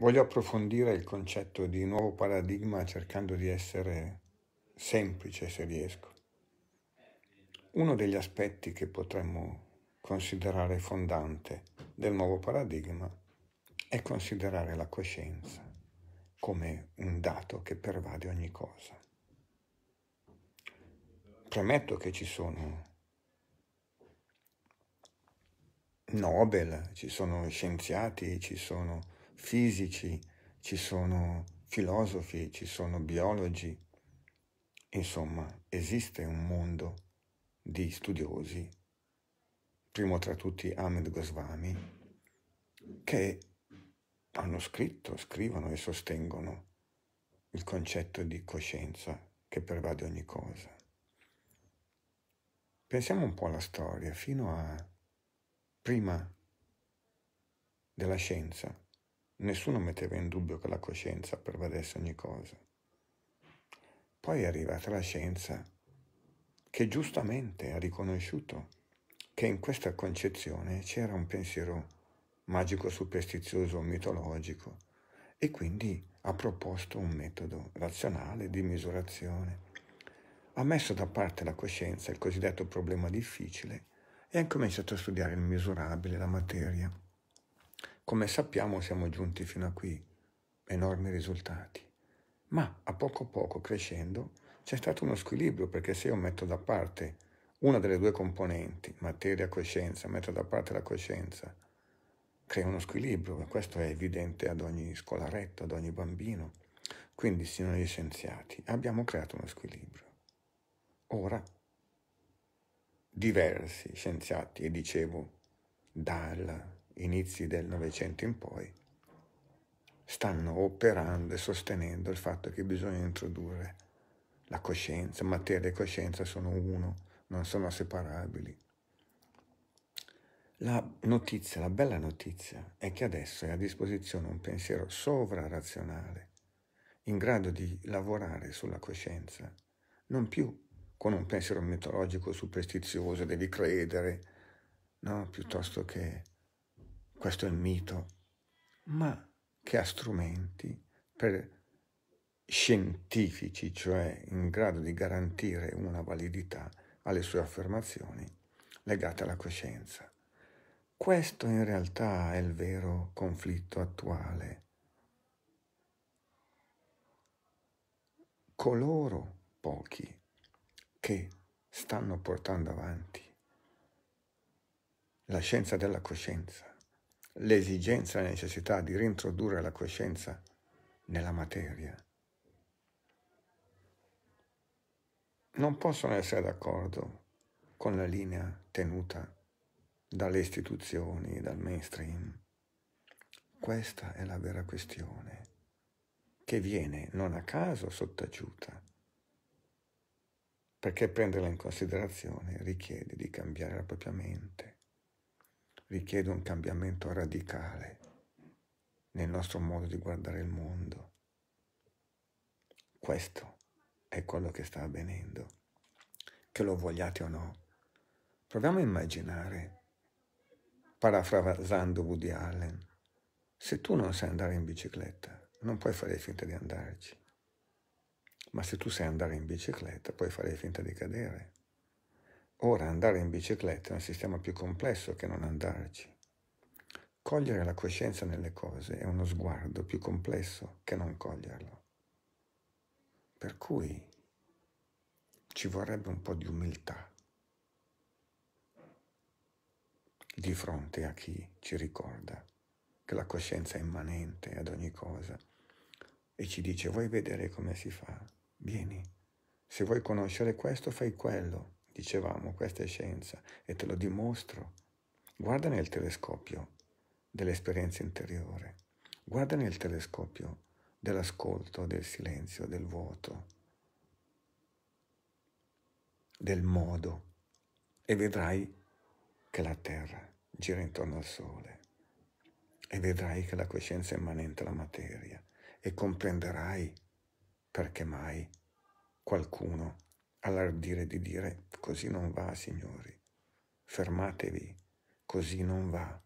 Voglio approfondire il concetto di nuovo paradigma cercando di essere semplice se riesco. Uno degli aspetti che potremmo considerare fondante del nuovo paradigma è considerare la coscienza come un dato che pervade ogni cosa. Premetto che ci sono Nobel, ci sono scienziati, ci sono fisici, ci sono filosofi, ci sono biologi, insomma esiste un mondo di studiosi, primo tra tutti Ahmed Goswami, che hanno scritto, scrivono e sostengono il concetto di coscienza che pervade ogni cosa. Pensiamo un po' alla storia, fino a prima della scienza, Nessuno metteva in dubbio che la coscienza pervadesse ogni cosa. Poi è arrivata la scienza che giustamente ha riconosciuto che in questa concezione c'era un pensiero magico, superstizioso, mitologico e quindi ha proposto un metodo razionale di misurazione. Ha messo da parte la coscienza, il cosiddetto problema difficile, e ha cominciato a studiare il misurabile, la materia. Come sappiamo siamo giunti fino a qui, enormi risultati. Ma a poco a poco crescendo c'è stato uno squilibrio perché se io metto da parte una delle due componenti, materia e coscienza, metto da parte la coscienza, crea uno squilibrio e questo è evidente ad ogni scolaretto, ad ogni bambino. Quindi, signori scienziati, abbiamo creato uno squilibrio. Ora, diversi scienziati, e dicevo, dal inizi del Novecento in poi, stanno operando e sostenendo il fatto che bisogna introdurre la coscienza, materia e coscienza sono uno, non sono separabili. La notizia, la bella notizia, è che adesso è a disposizione un pensiero sovrarazionale, in grado di lavorare sulla coscienza, non più con un pensiero mitologico superstizioso, devi credere, no, piuttosto che questo è il mito, ma che ha strumenti per scientifici, cioè in grado di garantire una validità alle sue affermazioni legate alla coscienza. Questo in realtà è il vero conflitto attuale. Coloro pochi che stanno portando avanti la scienza della coscienza l'esigenza e la necessità di rintrodurre la coscienza nella materia. Non possono essere d'accordo con la linea tenuta dalle istituzioni, dal mainstream. Questa è la vera questione, che viene non a caso sottaciuta, perché prenderla in considerazione richiede di cambiare la propria mente richiede un cambiamento radicale nel nostro modo di guardare il mondo. Questo è quello che sta avvenendo, che lo vogliate o no. Proviamo a immaginare, parafrasando Woody Allen, se tu non sai andare in bicicletta, non puoi fare finta di andarci. Ma se tu sai andare in bicicletta, puoi fare finta di cadere. Ora andare in bicicletta è un sistema più complesso che non andarci. Cogliere la coscienza nelle cose è uno sguardo più complesso che non coglierlo. Per cui ci vorrebbe un po' di umiltà di fronte a chi ci ricorda che la coscienza è immanente ad ogni cosa e ci dice vuoi vedere come si fa? Vieni, se vuoi conoscere questo fai quello Dicevamo, questa è scienza e te lo dimostro. Guarda nel telescopio dell'esperienza interiore, guarda nel telescopio dell'ascolto, del silenzio, del vuoto, del modo e vedrai che la Terra gira intorno al Sole e vedrai che la coscienza è immanente alla materia e comprenderai perché mai qualcuno all'ardire di dire così non va, signori, fermatevi, così non va.